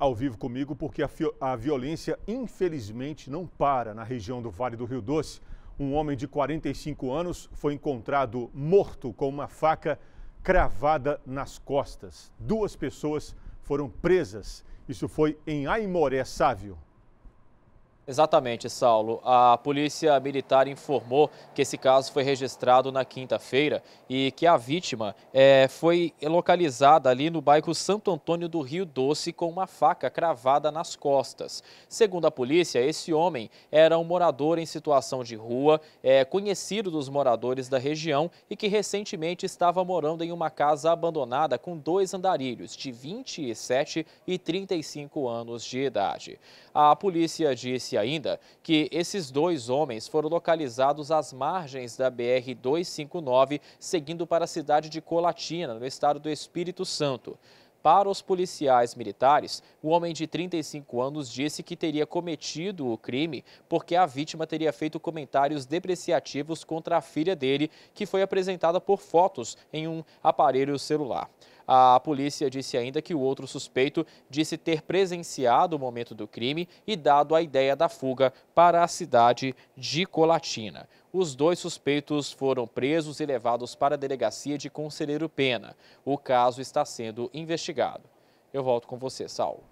ao vivo comigo porque a, a, violência, infelizmente, não para na região do Vale do Rio Doce. Um homem de 45 anos foi encontrado morto com uma faca cravada nas costas. Duas pessoas foram presas. Isso foi em Aimoré Sávio. Exatamente, Saulo. A Polícia Militar informou que esse caso foi registrado na quinta-feira e que a vítima é, foi localizada ali no bairro Santo Antônio do Rio Doce com uma faca cravada nas costas. Segundo a polícia, esse homem era um morador em situação de rua, é, conhecido dos moradores da região e que recentemente estava morando em uma casa abandonada com dois andarilhos de 27 e 35 anos de idade. A polícia disse Disse ainda que esses dois homens foram localizados às margens da BR-259, seguindo para a cidade de Colatina, no estado do Espírito Santo. Para os policiais militares, o homem de 35 anos disse que teria cometido o crime porque a vítima teria feito comentários depreciativos contra a filha dele, que foi apresentada por fotos em um aparelho celular. A polícia disse ainda que o outro suspeito disse ter presenciado o momento do crime e dado a ideia da fuga para a cidade de Colatina. Os dois suspeitos foram presos e levados para a delegacia de Conselheiro Pena. O caso está sendo investigado. Eu volto com você, Saulo.